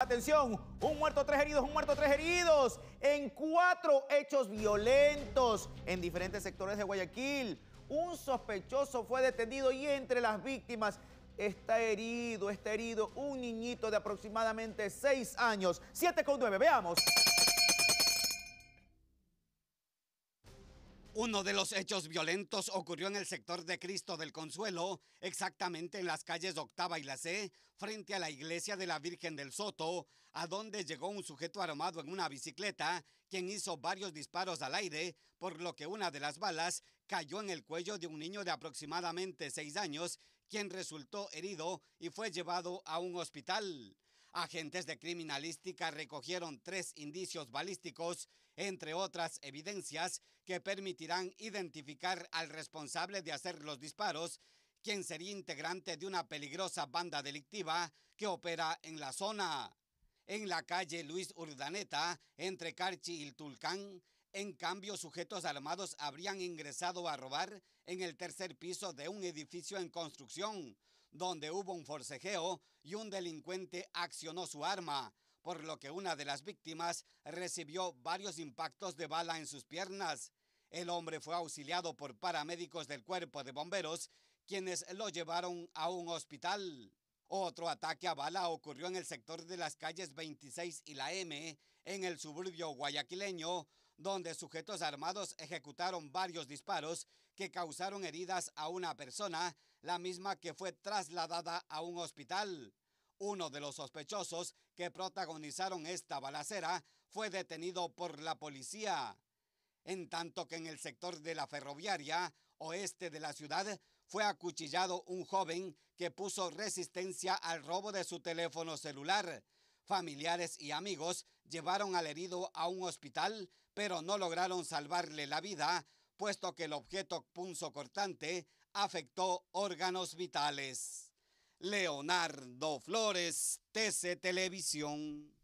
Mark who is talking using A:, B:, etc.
A: Atención, un muerto, tres heridos, un muerto, tres heridos en cuatro hechos violentos en diferentes sectores de Guayaquil. Un sospechoso fue detenido y entre las víctimas está herido, está herido un niñito de aproximadamente seis años. Siete con nueve, veamos.
B: Uno de los hechos violentos ocurrió en el sector de Cristo del Consuelo, exactamente en las calles Octava y la C, frente a la iglesia de la Virgen del Soto, a donde llegó un sujeto armado en una bicicleta, quien hizo varios disparos al aire, por lo que una de las balas cayó en el cuello de un niño de aproximadamente seis años, quien resultó herido y fue llevado a un hospital. Agentes de criminalística recogieron tres indicios balísticos, entre otras evidencias que permitirán identificar al responsable de hacer los disparos, quien sería integrante de una peligrosa banda delictiva que opera en la zona. En la calle Luis Urdaneta, entre Carchi y Tulcán, en cambio, sujetos armados habrían ingresado a robar en el tercer piso de un edificio en construcción donde hubo un forcejeo y un delincuente accionó su arma, por lo que una de las víctimas recibió varios impactos de bala en sus piernas. El hombre fue auxiliado por paramédicos del cuerpo de bomberos, quienes lo llevaron a un hospital. Otro ataque a bala ocurrió en el sector de las calles 26 y la M, en el suburbio guayaquileño, donde sujetos armados ejecutaron varios disparos que causaron heridas a una persona la misma que fue trasladada a un hospital. Uno de los sospechosos que protagonizaron esta balacera fue detenido por la policía. En tanto que en el sector de la ferroviaria oeste de la ciudad fue acuchillado un joven que puso resistencia al robo de su teléfono celular. Familiares y amigos llevaron al herido a un hospital, pero no lograron salvarle la vida, puesto que el objeto punzocortante afectó órganos vitales. Leonardo Flores, TC Televisión.